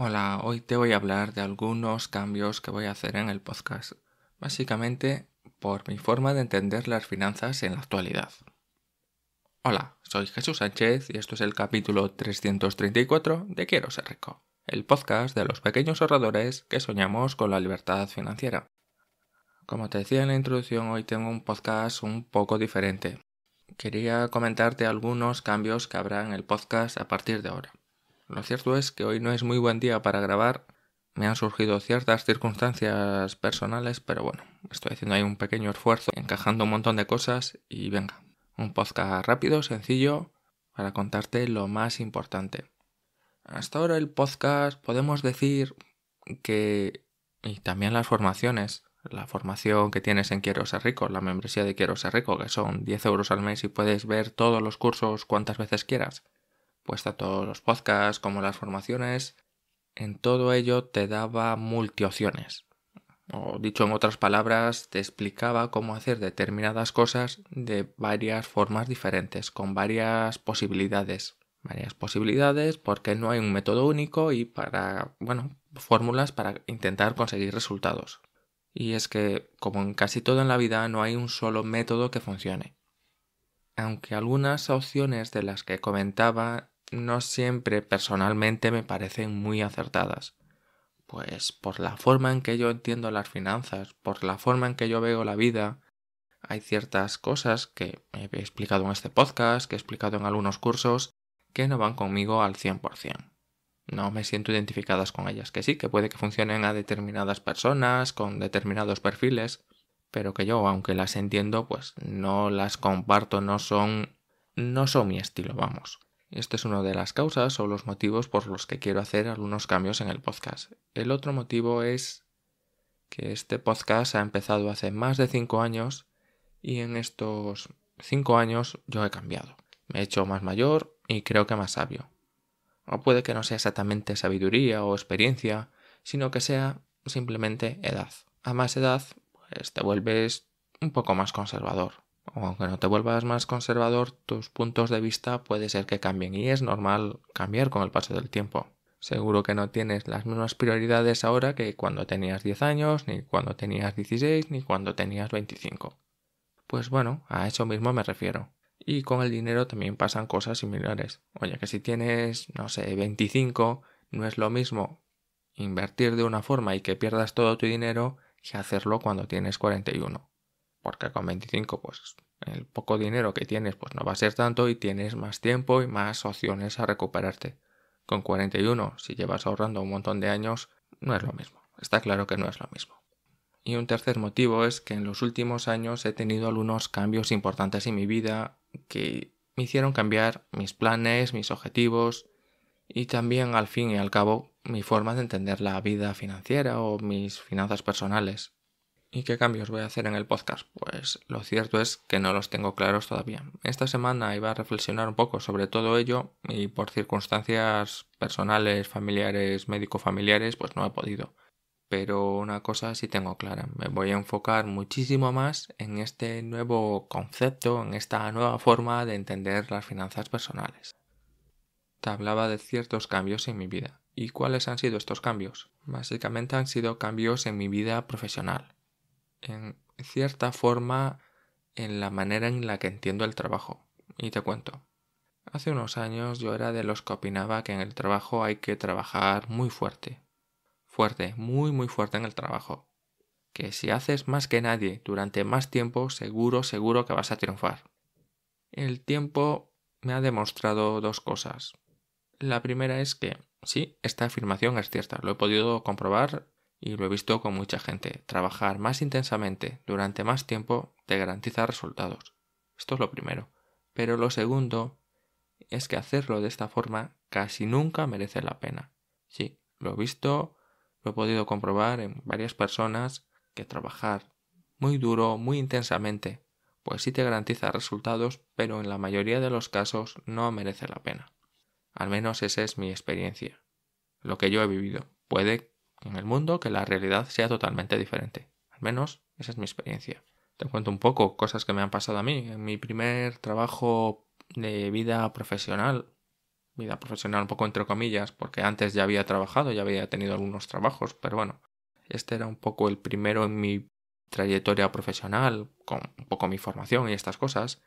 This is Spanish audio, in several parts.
Hola, hoy te voy a hablar de algunos cambios que voy a hacer en el podcast, básicamente por mi forma de entender las finanzas en la actualidad. Hola, soy Jesús Sánchez y esto es el capítulo 334 de Quiero ser rico, el podcast de los pequeños ahorradores que soñamos con la libertad financiera. Como te decía en la introducción, hoy tengo un podcast un poco diferente. Quería comentarte algunos cambios que habrá en el podcast a partir de ahora. Lo cierto es que hoy no es muy buen día para grabar. Me han surgido ciertas circunstancias personales, pero bueno, estoy haciendo ahí un pequeño esfuerzo, encajando un montón de cosas y venga. Un podcast rápido, sencillo, para contarte lo más importante. Hasta ahora el podcast podemos decir que... y también las formaciones, la formación que tienes en Quiero ser rico, la membresía de Quiero ser rico, que son 10 euros al mes y puedes ver todos los cursos cuantas veces quieras pues todos los podcasts como las formaciones, en todo ello te daba multiopciones. O dicho en otras palabras, te explicaba cómo hacer determinadas cosas de varias formas diferentes, con varias posibilidades. Varias posibilidades porque no hay un método único y para, bueno, fórmulas para intentar conseguir resultados. Y es que, como en casi todo en la vida, no hay un solo método que funcione aunque algunas opciones de las que comentaba no siempre personalmente me parecen muy acertadas. Pues por la forma en que yo entiendo las finanzas, por la forma en que yo veo la vida, hay ciertas cosas que he explicado en este podcast, que he explicado en algunos cursos, que no van conmigo al 100%. No me siento identificadas con ellas, que sí, que puede que funcionen a determinadas personas, con determinados perfiles, pero que yo, aunque las entiendo, pues no las comparto, no son... no son mi estilo, vamos. Esta es una de las causas o los motivos por los que quiero hacer algunos cambios en el podcast. El otro motivo es que este podcast ha empezado hace más de cinco años y en estos cinco años yo he cambiado. Me he hecho más mayor y creo que más sabio. No puede que no sea exactamente sabiduría o experiencia, sino que sea simplemente edad. A más edad, pues, te vuelves un poco más conservador aunque no te vuelvas más conservador, tus puntos de vista puede ser que cambien y es normal cambiar con el paso del tiempo. Seguro que no tienes las mismas prioridades ahora que cuando tenías 10 años, ni cuando tenías 16, ni cuando tenías 25. Pues bueno, a eso mismo me refiero. Y con el dinero también pasan cosas similares. Oye, que si tienes, no sé, 25, no es lo mismo invertir de una forma y que pierdas todo tu dinero que hacerlo cuando tienes 41 porque con 25 pues el poco dinero que tienes pues no va a ser tanto y tienes más tiempo y más opciones a recuperarte. Con 41, si llevas ahorrando un montón de años, no es lo mismo. Está claro que no es lo mismo. Y un tercer motivo es que en los últimos años he tenido algunos cambios importantes en mi vida que me hicieron cambiar mis planes, mis objetivos y también al fin y al cabo mi forma de entender la vida financiera o mis finanzas personales. ¿Y qué cambios voy a hacer en el podcast? Pues lo cierto es que no los tengo claros todavía. Esta semana iba a reflexionar un poco sobre todo ello y por circunstancias personales, familiares, médico-familiares, pues no he podido. Pero una cosa sí tengo clara, me voy a enfocar muchísimo más en este nuevo concepto, en esta nueva forma de entender las finanzas personales. Te hablaba de ciertos cambios en mi vida. ¿Y cuáles han sido estos cambios? Básicamente han sido cambios en mi vida profesional en cierta forma en la manera en la que entiendo el trabajo. Y te cuento. Hace unos años yo era de los que opinaba que en el trabajo hay que trabajar muy fuerte. Fuerte, muy muy fuerte en el trabajo. Que si haces más que nadie durante más tiempo, seguro, seguro que vas a triunfar. El tiempo me ha demostrado dos cosas. La primera es que, sí, esta afirmación es cierta, lo he podido comprobar y lo he visto con mucha gente. Trabajar más intensamente durante más tiempo te garantiza resultados. Esto es lo primero. Pero lo segundo es que hacerlo de esta forma casi nunca merece la pena. Sí, lo he visto, lo he podido comprobar en varias personas que trabajar muy duro, muy intensamente, pues sí te garantiza resultados, pero en la mayoría de los casos no merece la pena. Al menos esa es mi experiencia, lo que yo he vivido. Puede en el mundo que la realidad sea totalmente diferente. Al menos esa es mi experiencia. Te cuento un poco cosas que me han pasado a mí. En mi primer trabajo de vida profesional, vida profesional un poco entre comillas, porque antes ya había trabajado, ya había tenido algunos trabajos, pero bueno, este era un poco el primero en mi trayectoria profesional, con un poco mi formación y estas cosas,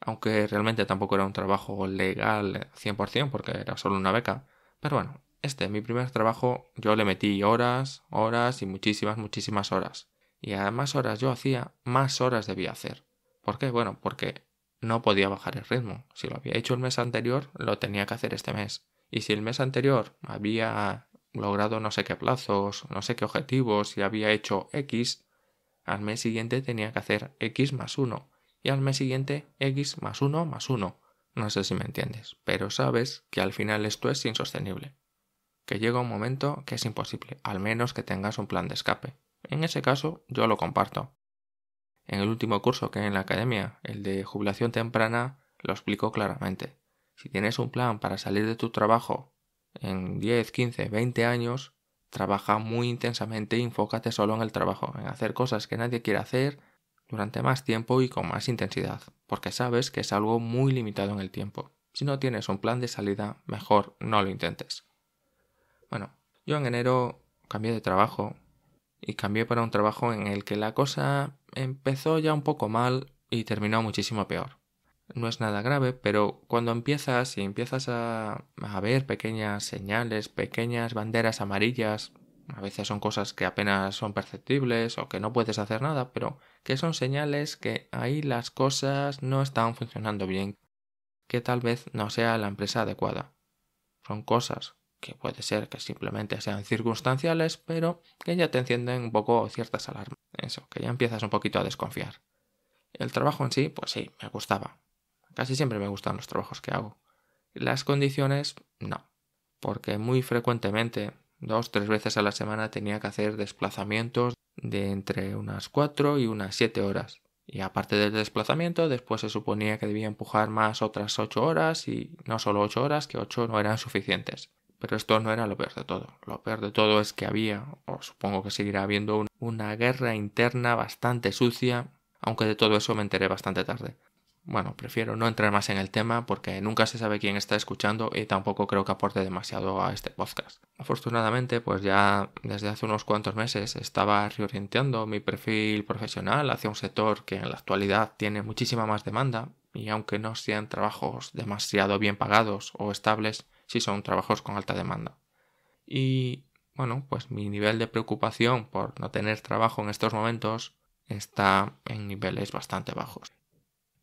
aunque realmente tampoco era un trabajo legal 100% porque era solo una beca, pero bueno, este, mi primer trabajo, yo le metí horas, horas y muchísimas, muchísimas horas. Y a más horas yo hacía, más horas debía hacer. ¿Por qué? Bueno, porque no podía bajar el ritmo. Si lo había hecho el mes anterior, lo tenía que hacer este mes. Y si el mes anterior había logrado no sé qué plazos, no sé qué objetivos y había hecho X, al mes siguiente tenía que hacer X más 1. Y al mes siguiente X más 1 más 1. No sé si me entiendes, pero sabes que al final esto es insostenible que llega un momento que es imposible, al menos que tengas un plan de escape. En ese caso, yo lo comparto. En el último curso que en la academia, el de jubilación temprana, lo explico claramente. Si tienes un plan para salir de tu trabajo en 10, 15, 20 años, trabaja muy intensamente y enfócate solo en el trabajo, en hacer cosas que nadie quiere hacer durante más tiempo y con más intensidad, porque sabes que es algo muy limitado en el tiempo. Si no tienes un plan de salida, mejor no lo intentes. Bueno, yo en enero cambié de trabajo y cambié para un trabajo en el que la cosa empezó ya un poco mal y terminó muchísimo peor. No es nada grave, pero cuando empiezas y empiezas a, a ver pequeñas señales, pequeñas banderas amarillas, a veces son cosas que apenas son perceptibles o que no puedes hacer nada, pero que son señales que ahí las cosas no están funcionando bien, que tal vez no sea la empresa adecuada. Son cosas que puede ser que simplemente sean circunstanciales, pero que ya te encienden un poco ciertas alarmas. Eso, que ya empiezas un poquito a desconfiar. El trabajo en sí, pues sí, me gustaba. Casi siempre me gustan los trabajos que hago. Las condiciones, no. Porque muy frecuentemente, dos, tres veces a la semana, tenía que hacer desplazamientos de entre unas cuatro y unas siete horas. Y aparte del desplazamiento, después se suponía que debía empujar más otras ocho horas y no solo ocho horas, que ocho no eran suficientes. Pero esto no era lo peor de todo. Lo peor de todo es que había, o supongo que seguirá habiendo, una guerra interna bastante sucia, aunque de todo eso me enteré bastante tarde. Bueno, prefiero no entrar más en el tema porque nunca se sabe quién está escuchando y tampoco creo que aporte demasiado a este podcast. Afortunadamente, pues ya desde hace unos cuantos meses estaba reorientando mi perfil profesional hacia un sector que en la actualidad tiene muchísima más demanda y aunque no sean trabajos demasiado bien pagados o estables, si son trabajos con alta demanda. Y bueno, pues mi nivel de preocupación por no tener trabajo en estos momentos está en niveles bastante bajos.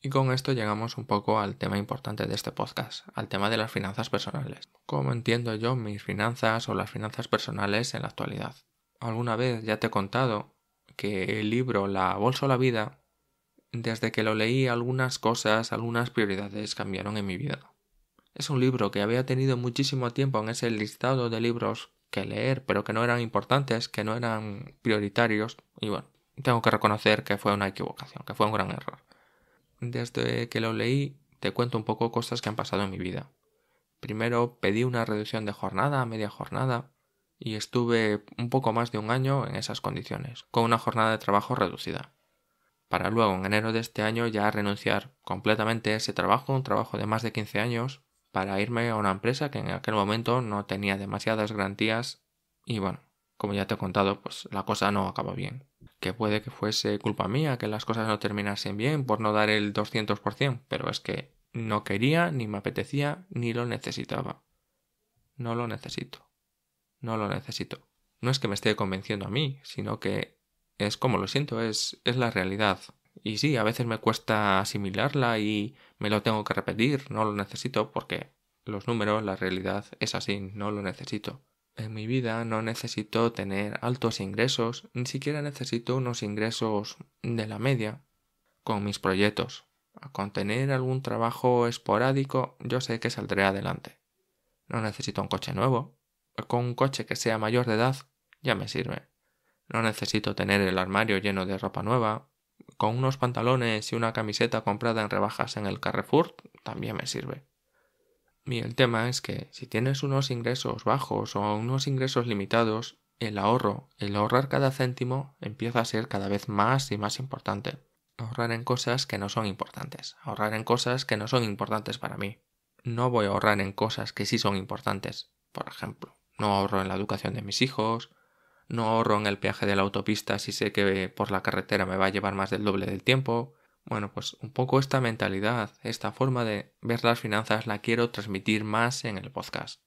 Y con esto llegamos un poco al tema importante de este podcast, al tema de las finanzas personales. ¿Cómo entiendo yo mis finanzas o las finanzas personales en la actualidad? Alguna vez ya te he contado que el libro La Bolsa o la Vida, desde que lo leí algunas cosas, algunas prioridades cambiaron en mi vida. Es un libro que había tenido muchísimo tiempo en ese listado de libros que leer, pero que no eran importantes, que no eran prioritarios, y bueno, tengo que reconocer que fue una equivocación, que fue un gran error. Desde que lo leí, te cuento un poco cosas que han pasado en mi vida. Primero pedí una reducción de jornada media jornada y estuve un poco más de un año en esas condiciones, con una jornada de trabajo reducida. Para luego, en enero de este año, ya renunciar completamente a ese trabajo, un trabajo de más de 15 años, para irme a una empresa que en aquel momento no tenía demasiadas garantías y bueno, como ya te he contado, pues la cosa no acaba bien. Que puede que fuese culpa mía, que las cosas no terminasen bien por no dar el 200%, pero es que no quería, ni me apetecía, ni lo necesitaba. No lo necesito. No lo necesito. No es que me esté convenciendo a mí, sino que es como lo siento, es, es la realidad. Y sí, a veces me cuesta asimilarla y me lo tengo que repetir, no lo necesito porque los números, la realidad es así, no lo necesito. En mi vida no necesito tener altos ingresos, ni siquiera necesito unos ingresos de la media con mis proyectos. Con tener algún trabajo esporádico yo sé que saldré adelante. No necesito un coche nuevo. Con un coche que sea mayor de edad ya me sirve. No necesito tener el armario lleno de ropa nueva, con unos pantalones y una camiseta comprada en rebajas en el Carrefour también me sirve. Y el tema es que si tienes unos ingresos bajos o unos ingresos limitados, el ahorro, el ahorrar cada céntimo empieza a ser cada vez más y más importante. Ahorrar en cosas que no son importantes, ahorrar en cosas que no son importantes para mí. No voy a ahorrar en cosas que sí son importantes. Por ejemplo, no ahorro en la educación de mis hijos, no ahorro en el peaje de la autopista si sé que por la carretera me va a llevar más del doble del tiempo. Bueno, pues un poco esta mentalidad, esta forma de ver las finanzas la quiero transmitir más en el podcast.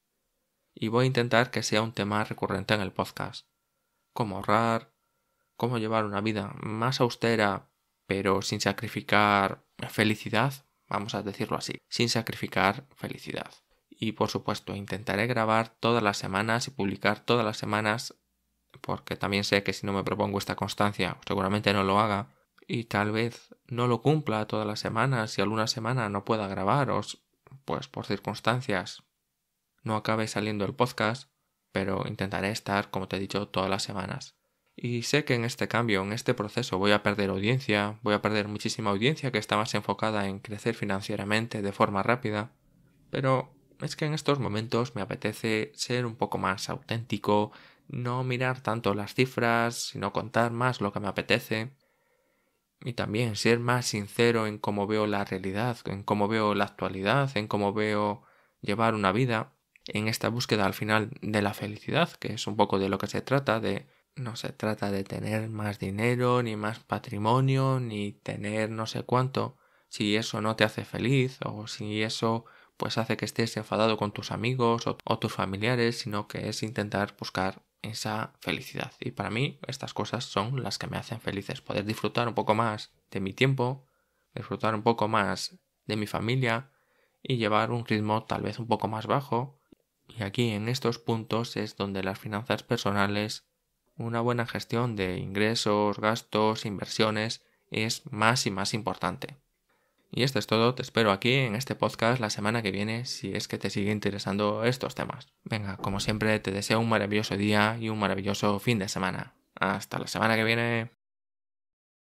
Y voy a intentar que sea un tema recurrente en el podcast. Cómo ahorrar, cómo llevar una vida más austera, pero sin sacrificar felicidad, vamos a decirlo así, sin sacrificar felicidad. Y por supuesto, intentaré grabar todas las semanas y publicar todas las semanas porque también sé que si no me propongo esta constancia, seguramente no lo haga y tal vez no lo cumpla todas las semanas y alguna semana no pueda grabaros, pues por circunstancias no acabe saliendo el podcast, pero intentaré estar, como te he dicho, todas las semanas. Y sé que en este cambio, en este proceso, voy a perder audiencia, voy a perder muchísima audiencia que está más enfocada en crecer financieramente de forma rápida, pero es que en estos momentos me apetece ser un poco más auténtico, no mirar tanto las cifras, sino contar más lo que me apetece. Y también ser más sincero en cómo veo la realidad, en cómo veo la actualidad, en cómo veo llevar una vida, en esta búsqueda al final de la felicidad, que es un poco de lo que se trata, de no se trata de tener más dinero, ni más patrimonio, ni tener no sé cuánto, si eso no te hace feliz, o si eso pues hace que estés enfadado con tus amigos o, tus familiares, sino que es intentar buscar esa felicidad. Y para mí estas cosas son las que me hacen felices. Poder disfrutar un poco más de mi tiempo, disfrutar un poco más de mi familia y llevar un ritmo tal vez un poco más bajo. Y aquí en estos puntos es donde las finanzas personales, una buena gestión de ingresos, gastos, inversiones, es más y más importante. Y esto es todo, te espero aquí en este podcast la semana que viene si es que te sigue interesando estos temas. Venga, como siempre, te deseo un maravilloso día y un maravilloso fin de semana. Hasta la semana que viene.